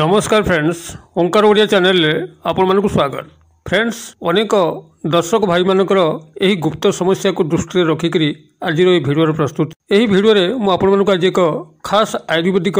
ନମସ୍କାର ଫ୍ରେଣ୍ଡସ୍ ଓଙ୍କାର ଓଡ଼ିଆ ଚ୍ୟାନେଲରେ ଆପଣମାନଙ୍କୁ ସ୍ୱାଗତ ଫ୍ରେଣ୍ଡସ୍ ଅନେକ ଦର୍ଶକ ଭାଇମାନଙ୍କର ଏହି ଗୁପ୍ତ ସମସ୍ୟାକୁ ଦୃଷ୍ଟିରେ ରଖିକରି ଆଜିର ଏହି ଭିଡ଼ିଓର ପ୍ରସ୍ତୁତି ଏହି ଭିଡ଼ିଓରେ ମୁଁ ଆପଣମାନଙ୍କୁ ଆଜି ଏକ ଖାସ୍ ଆୟୁର୍ବେଦିକ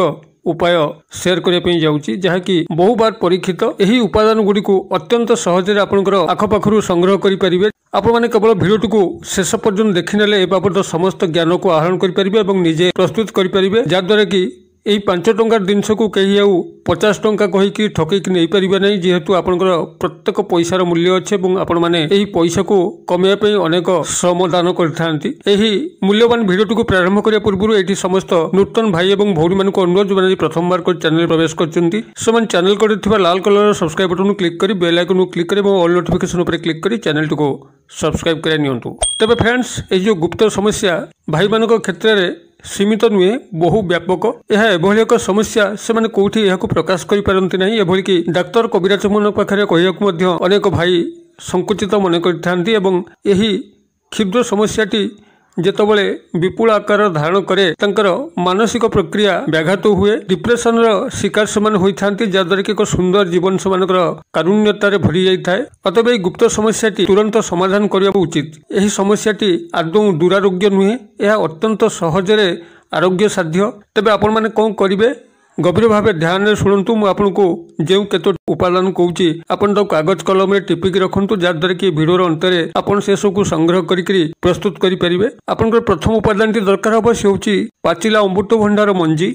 ଉପାୟ ସେୟାର କରିବା ପାଇଁ ଯାଉଛି ଯାହାକି ବହୁବାର ପରୀକ୍ଷିତ ଏହି ଉପାଦାନଗୁଡ଼ିକୁ ଅତ୍ୟନ୍ତ ସହଜରେ ଆପଣଙ୍କର ଆଖପାଖରୁ ସଂଗ୍ରହ କରିପାରିବେ ଆପଣମାନେ କେବଳ ଭିଡ଼ିଓଟିକୁ ଶେଷ ପର୍ଯ୍ୟନ୍ତ ଦେଖିନେଲେ ଏ ବାବଦ ସମସ୍ତ ଜ୍ଞାନକୁ ଆହରଣ କରିପାରିବେ ଏବଂ ନିଜେ ପ୍ରସ୍ତୁତ କରିପାରିବେ ଯାହାଦ୍ୱାରା କି ଏହି ପାଞ୍ଚ ଟଙ୍କାର ଜିନିଷକୁ କେହି ଆଉ ପଚାଶ ଟଙ୍କା କହିକି ଠକେଇକି ନେଇପାରିବେ ନାହିଁ ଯେହେତୁ ଆପଣଙ୍କର ପ୍ରତ୍ୟେକ ପଇସାର ମୂଲ୍ୟ ଅଛି ଏବଂ ଆପଣମାନେ ଏହି ପଇସାକୁ କମେଇବା ପାଇଁ ଅନେକ ଶ୍ରମ ଦାନ କରିଥାନ୍ତି ଏହି ମୂଲ୍ୟବାନ ଭିଡ଼ିଓଟିକୁ ପ୍ରାରମ୍ଭ କରିବା ପୂର୍ବରୁ ଏଠି ସମସ୍ତ ନୂତନ ଭାଇ ଏବଂ ଭଉଣୀମାନଙ୍କୁ ଅନୁରୋଧ ଯେଉଁମାନେ ପ୍ରଥମବାର କରି ଚ୍ୟାନେଲ୍ ପ୍ରବେଶ କରିଛନ୍ତି ସେମାନେ ଚ୍ୟାନେଲ୍ କରିଥିବା ଲାଲ୍ କଲର୍ର ସବସ୍କ୍ରାଇବ୍ ବଟନ୍କୁ କ୍ଲିକ୍ କରି ବେଲ୍ ଆଇକନ୍କୁ କ୍ଲିକ୍ କରି ଏବଂ ଅଲ୍ ନୋଟିଫିକେସନ୍ ଉପରେ କ୍ଲିକ୍ କରି ଚ୍ୟାନେଲ୍ଟିକୁ ସବସ୍କ୍ରାଇବ୍ କରାଇ ନିଅନ୍ତୁ ତେବେ ଫ୍ରେଣ୍ଡସ୍ ଏହି ଯେଉଁ ଗୁପ୍ତ ସମସ୍ୟା ଭାଇମାନଙ୍କ କ୍ଷେତ୍ରରେ ସୀମିତ ନୁହେଁ ବହୁ ବ୍ୟାପକ ଏହା ଏଭଳି ଏକ ସମସ୍ୟା ସେମାନେ କୋଉଠି ଏହାକୁ ପ୍ରକାଶ କରିପାରନ୍ତି ନାହିଁ ଏଭଳିକି ଡାକ୍ତର କବିରାଜମାନଙ୍କ ପାଖରେ କହିବାକୁ ମଧ୍ୟ ଅନେକ ଭାଇ ସଙ୍କୁଚିତ ମନେ କରିଥାନ୍ତି ଏବଂ ଏହି କ୍ଷୁଦ୍ର ସମସ୍ୟାଟି ଯେତେବେଳେ ବିପୁଳ ଆକାର ଧାରଣ କରେ ତାଙ୍କର ମାନସିକ ପ୍ରକ୍ରିୟା ବ୍ୟାଘାତ ହୁଏ ଡିପ୍ରେସନର ଶିକାର ସେମାନେ ହୋଇଥାନ୍ତି ଯାହାଦ୍ୱାରା କି ଏକ ସୁନ୍ଦର ଜୀବନ ସେମାନଙ୍କର କାରୁଣ୍ୟତାରେ ଭରି ଯାଇଥାଏ ଅତଏବ ଏହି ଗୁପ୍ତ ସମସ୍ୟାଟି ତୁରନ୍ତ ସମାଧାନ କରିବା ଉଚିତ ଏହି ସମସ୍ୟାଟି ଆଦୌ ଦୂରାରୋଗ୍ୟ ନୁହେଁ ଏହା ଅତ୍ୟନ୍ତ ସହଜରେ ଆରୋଗ୍ୟ ସାଧ୍ୟ ତେବେ ଆପଣମାନେ କ'ଣ କରିବେ ଗଭୀର ଭାବେ ଧ୍ୟାନରେ ଶୁଣନ୍ତୁ ମୁଁ ଆପଣଙ୍କୁ ଯେଉଁ କେତୋଟି ଉପାଦାନ କହୁଛି ଆପଣ ତାକୁ କାଗଜ କଲମରେ ଟିପିକି ରଖନ୍ତୁ ଯାହାଦ୍ୱାରା କି ଭିଡ଼ିଓର ଅନ୍ତରେ ଆପଣ ସେସବୁକୁ ସଂଗ୍ରହ କରିକି ପ୍ରସ୍ତୁତ କରିପାରିବେ ଆପଣଙ୍କର ପ୍ରଥମ ଉପାଦାନଟି ଦରକାର ହେବ ସେ ହେଉଛି ପାଚିଲା ଅମୃତଭଣ୍ଡାର ମଞ୍ଜି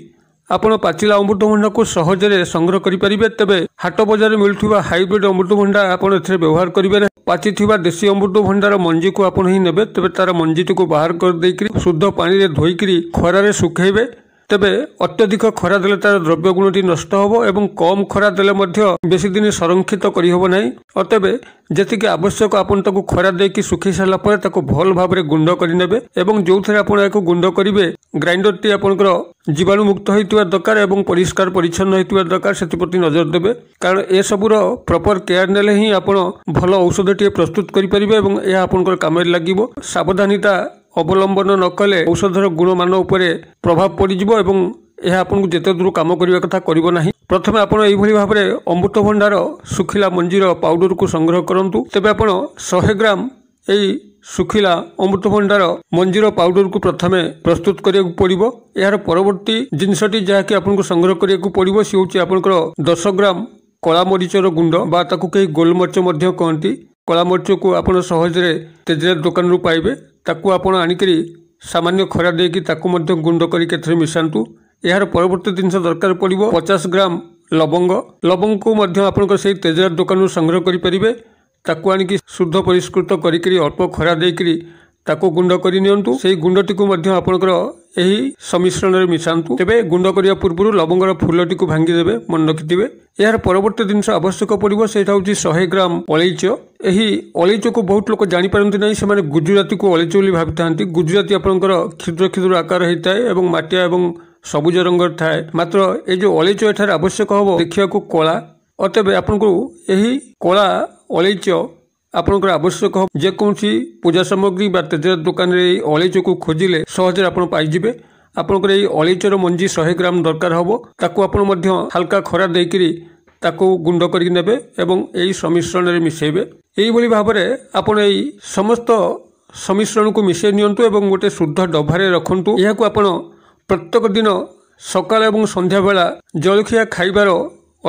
ଆପଣ ପାଚିଲା ଅମୃତଭଣ୍ଡାକୁ ସହଜରେ ସଂଗ୍ରହ କରିପାରିବେ ତେବେ ହାଟ ବଜାରରେ ମିଳୁଥିବା ହାଇବ୍ରିଡ଼ ଅମୃତଭଣ୍ଡା ଆପଣ ଏଥିରେ ବ୍ୟବହାର କରିବେ ନାହିଁ ପାଚିଥିବା ଦେଶୀ ଅମୃତଭଣ୍ଡାର ମଞ୍ଜିକୁ ଆପଣ ହିଁ ନେବେ ତେବେ ତାର ମଞ୍ଜିଟିକୁ ବାହାର କରିଦେଇକରି ଶୁଦ୍ଧ ପାଣିରେ ଧୋଇକରି ଖରାରେ ଶୁଖାଇବେ ତେବେ ଅତ୍ୟଧିକ ଖରା ଦେଲେ ତାର ଦ୍ରବ୍ୟ ଗୁଣଟି ନଷ୍ଟ ହେବ ଏବଂ କମ୍ ଖରା ଦେଲେ ମଧ୍ୟ ବେଶୀ ଦିନ ସଂରକ୍ଷିତ କରିହେବ ନାହିଁ ଅତେବେ ଯେତିକି ଆବଶ୍ୟକ ଆପଣ ତାକୁ ଖରା ଦେଇକି ଶୁଖି ସାରିଲା ପରେ ତାକୁ ଭଲ ଭାବରେ ଗୁଣ୍ଡ କରିନେବେ ଏବଂ ଯେଉଁଥିରେ ଆପଣ ଏହାକୁ ଗୁଣ୍ଡ କରିବେ ଗ୍ରାଇଣ୍ଡରଟି ଆପଣଙ୍କର ଜୀବାଣୁମୁକ୍ତ ହୋଇଥିବା ଦରକାର ଏବଂ ପରିଷ୍କାର ପରିଚ୍ଛନ୍ନ ହୋଇଥିବା ଦରକାର ସେଥିପ୍ରତି ନଜର ଦେବେ କାରଣ ଏସବୁର ପ୍ରପର କେୟାର ନେଲେ ହିଁ ଆପଣ ଭଲ ଔଷଧଟିଏ ପ୍ରସ୍ତୁତ କରିପାରିବେ ଏବଂ ଏହା ଆପଣଙ୍କର କାମରେ ଲାଗିବ ସାବଧାନିତା ଅବଲମ୍ବନ ନକଲେ ଔଷଧର ଗୁଣମାନ ଉପରେ ପ୍ରଭାବ ପଡ଼ିଯିବ ଏବଂ ଏହା ଆପଣଙ୍କୁ ଯେତେ ଦୂର କାମ କରିବା କଥା କରିବ ନାହିଁ ପ୍ରଥମେ ଆପଣ ଏହିଭଳି ଭାବରେ ଅମୃତଭଣ୍ଡାର ଶୁଖିଲା ମଞ୍ଜିର ପାଉଡରକୁ ସଂଗ୍ରହ କରନ୍ତୁ ତେବେ ଆପଣ ଶହେ ଗ୍ରାମ ଏହି ଶୁଖିଲା ଅମୃତଭଣ୍ଡାର ମଞ୍ଜିର ପାଉଡରକୁ ପ୍ରଥମେ ପ୍ରସ୍ତୁତ କରିବାକୁ ପଡ଼ିବ ଏହାର ପରବର୍ତ୍ତୀ ଜିନିଷଟି ଯାହାକି ଆପଣଙ୍କୁ ସଂଗ୍ରହ କରିବାକୁ ପଡ଼ିବ ସେ ହେଉଛି ଆପଣଙ୍କର ଦଶ ଗ୍ରାମ କଳାମରିଚର ଗୁଣ୍ଡ ବା ତାକୁ କେହି ଗୋଲମରିଚ ମଧ୍ୟ କହନ୍ତି କଳାମରିଚକୁ ଆପଣ ସହଜରେ ତେଜରାତ ଦୋକାନରୁ ପାଇବେ ତାକୁ ଆପଣ ଆଣିକରି ସାମାନ୍ୟ ଖରା ଦେଇକି ତାକୁ ମଧ୍ୟ ଗୁଣ୍ଡ କରି କେତେଥର ମିଶାନ୍ତୁ ଏହାର ପରବର୍ତ୍ତୀ ଜିନିଷ ଦରକାର ପଡ଼ିବ ପଚାଶ ଗ୍ରାମ ଲବଙ୍ଗ ଲବଙ୍ଗକୁ ମଧ୍ୟ ଆପଣଙ୍କ ସେହି ତେଜରାତ ଦୋକାନରୁ ସଂଗ୍ରହ କରିପାରିବେ ତାକୁ ଆଣିକି ଶୁଦ୍ଧ ପରିଷ୍କୃତ କରିକିରି ଅଳ୍ପ ଖରା ଦେଇକରି ତାକୁ ଗୁଣ୍ଡ କରି ନିଅନ୍ତୁ ସେହି ଗୁଣ୍ଡଟିକୁ ମଧ୍ୟ ଆପଣଙ୍କର ଏହି ସମିଶ୍ରଣରେ ମିଶାନ୍ତୁ ତେବେ ଗୁଣ୍ଡ କରିବା ପୂର୍ବରୁ ଲବଙ୍ଗର ଫୁଲଟିକୁ ଭାଙ୍ଗିଦେବେ ମନେ ରଖିଥିବେ ଏହାର ପରବର୍ତ୍ତୀ ଜିନିଷ ଆବଶ୍ୟକ ପଡ଼ିବ ସେଇଟା ହେଉଛି ଶହେ ଗ୍ରାମ ଅଳେଇଚ ଏହି ଅଳେଇଚକୁ ବହୁତ ଲୋକ ଜାଣିପାରନ୍ତି ନାହିଁ ସେମାନେ ଗୁଜୁରାତିକୁ ଅଳେଇଚ ବୋଲି ଭାବିଥାନ୍ତି ଗୁଜୁରାତି ଆପଣଙ୍କର କ୍ଷୁଦ୍ର କ୍ଷୁଦ୍ର ଆକାର ହୋଇଥାଏ ଏବଂ ମାଟିଆ ଏବଂ ସବୁଜ ରଙ୍ଗର ଥାଏ ମାତ୍ର ଏ ଯେଉଁ ଅଳେଇଚ ଏଠାରେ ଆବଶ୍ୟକ ହେବ ଦେଖିବାକୁ କଳା ଓ ତେବେ ଆପଣଙ୍କୁ ଏହି କଳା ଅଳେଇଚ ଆପଣଙ୍କର ଆବଶ୍ୟକ ହେବ ଯେକୌଣସି ପୂଜା ସାମଗ୍ରୀ ବା ତେଜରାତି ଦୋକାନରେ ଏଇ ଅଳେଇଚକୁ ଖୋଜିଲେ ସହଜରେ ଆପଣ ପାଇଯିବେ ଆପଣଙ୍କର ଏଇ ଅଳେଇଚର ମଞ୍ଜି ଶହେ ଗ୍ରାମ ଦରକାର ହେବ ତାକୁ ଆପଣ ମଧ୍ୟ ହାଲକା ଖରା ଦେଇକରି ତାକୁ ଗୁଣ୍ଡ କରିକି ନେବେ ଏବଂ ଏହି ସମିଶ୍ରଣରେ ମିଶାଇବେ ଏଇଭଳି ଭାବରେ ଆପଣ ଏହି ସମସ୍ତ ସମିଶ୍ରଣକୁ ମିଶାଇ ନିଅନ୍ତୁ ଏବଂ ଗୋଟେ ଶୁଦ୍ଧ ଡଭାରେ ରଖନ୍ତୁ ଏହାକୁ ଆପଣ ପ୍ରତ୍ୟେକ ଦିନ ସକାଳ ଏବଂ ସନ୍ଧ୍ୟାବେଳା ଜଳଖିଆ ଖାଇବାର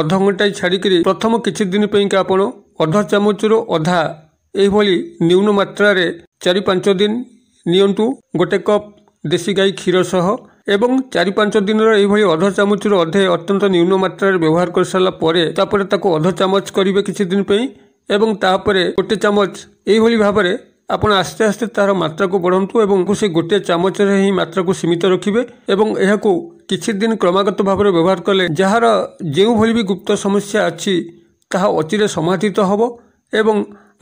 ଅଧଘଣ୍ଟାଏ ଛାଡ଼ିକରି ପ୍ରଥମ କିଛି ଦିନ ପାଇଁକା ଆପଣ ଅଧା ଚାମଚରୁ ଅଧା ଏହିଭଳି ନ୍ୟୁନ ମାତ୍ରାରେ ଚାରି ପାଞ୍ଚ ଦିନ ନିଅନ୍ତୁ ଗୋଟେ କପ୍ ଦେଶୀ ଗାଈ କ୍ଷୀର ସହ ଏବଂ ଚାରି ପାଞ୍ଚ ଦିନର ଏହିଭଳି ଅଧ ଚାମଚରୁ ଅଧେ ଅତ୍ୟନ୍ତ ନ୍ୟୁନ ମାତ୍ରାରେ ବ୍ୟବହାର କରିସାରିଲା ପରେ ତାପରେ ତାକୁ ଅଧ ଚାମଚ କରିବେ କିଛି ଦିନ ପାଇଁ ଏବଂ ତାପରେ ଗୋଟେ ଚାମଚ ଏହିଭଳି ଭାବରେ ଆପଣ ଆସ୍ତେ ଆସ୍ତେ ତାହାର ମାତ୍ରାକୁ ବଢ଼ନ୍ତୁ ଏବଂ ସେ ଗୋଟିଏ ଚାମଚରେ ହିଁ ମାତ୍ରାକୁ ସୀମିତ ରଖିବେ ଏବଂ ଏହାକୁ କିଛି ଦିନ କ୍ରମାଗତ ଭାବରେ ବ୍ୟବହାର କଲେ ଯାହାର ଯେଉଁଭଳି ବି ଗୁପ୍ତ ସମସ୍ୟା ଅଛି ତାହା ଅଚିରେ ସମାଧିତ ହେବ ଏବଂ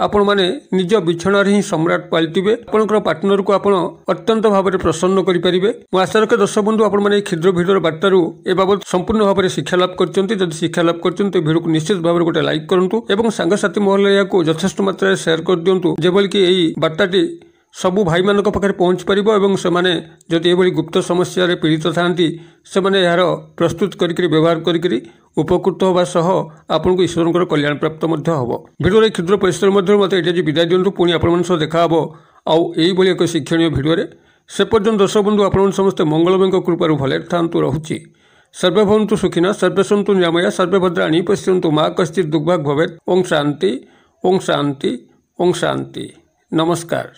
ଆପଣମାନେ ନିଜ ବିଛଣାରେ ହିଁ ସମ୍ରାଟ ପାଲଟିବେ ଆପଣଙ୍କର ପାର୍ଟନରକୁ ଆପଣ ଅତ୍ୟନ୍ତ ଭାବରେ ପ୍ରସନ୍ନ କରିପାରିବେ ମୁଁ ଆଶା ରଖେ ଦର୍ଶକ ବନ୍ଧୁ ଆପଣମାନେ ଏହି କ୍ଷୁଦ୍ର ଭିଡ଼ିଓର ବାର୍ତ୍ତାରୁ ଏ ବାବଦ ସମ୍ପୂର୍ଣ୍ଣ ଭାବରେ ଶିକ୍ଷାଲାଭ କରିଛନ୍ତି ଯଦି ଶିକ୍ଷାଲାଭ କରିଛନ୍ତି ଭିଡ଼ିଓକୁ ନିଶ୍ଚିତ ଭାବରେ ଗୋଟେ ଲାଇକ୍ କରନ୍ତୁ ଏବଂ ସାଙ୍ଗସାଥୀ ମହଲରେ ଏହାକୁ ଯଥେଷ୍ଟ ମାତ୍ରାରେ ସେୟାର କରିଦିଅନ୍ତୁ ଯେଭଳି କି ଏହି ବାର୍ତ୍ତାଟି ସବୁ ଭାଇମାନଙ୍କ ପାଖରେ ପହଞ୍ଚି ପାରିବ ଏବଂ ସେମାନେ ଯଦି ଏଭଳି ଗୁପ୍ତ ସମସ୍ୟାରେ ପୀଡ଼ିତ ଥାଆନ୍ତି ସେମାନେ ଏହାର ପ୍ରସ୍ତୁତ କରିକିରି ବ୍ୟବହାର କରିକିରି উপকৃত হওয়া সহ আপনার ঈশ্বরঙ্কর কল্যাণ প্রাপ্ত মধ্য হব ভিডিওর এই ক্ষুদ্র পরিশ্রম মধ্যে মতো এটা যে বিদায় দিও পুঁ আপনার সহ দেখা হব আউ এইভাবে এক শিক্ষণীয় ভিডিওরে সে পর্যন্ত দর্শক বন্ধু আপনার সমস্ত মঙ্গলময়ঙ্ক কৃপার ভালো থাকতু রুচি সর্বে ভবন্তু সুখিনা সর্বে সন্তু নিরাময়া সর্বে ভদ্রাণী পশ্যন্তু মা কশ্চিত দুর্ভাগ ভবেত ওং শান্তি ওং শান্তি ওং শান্তি নমস্কার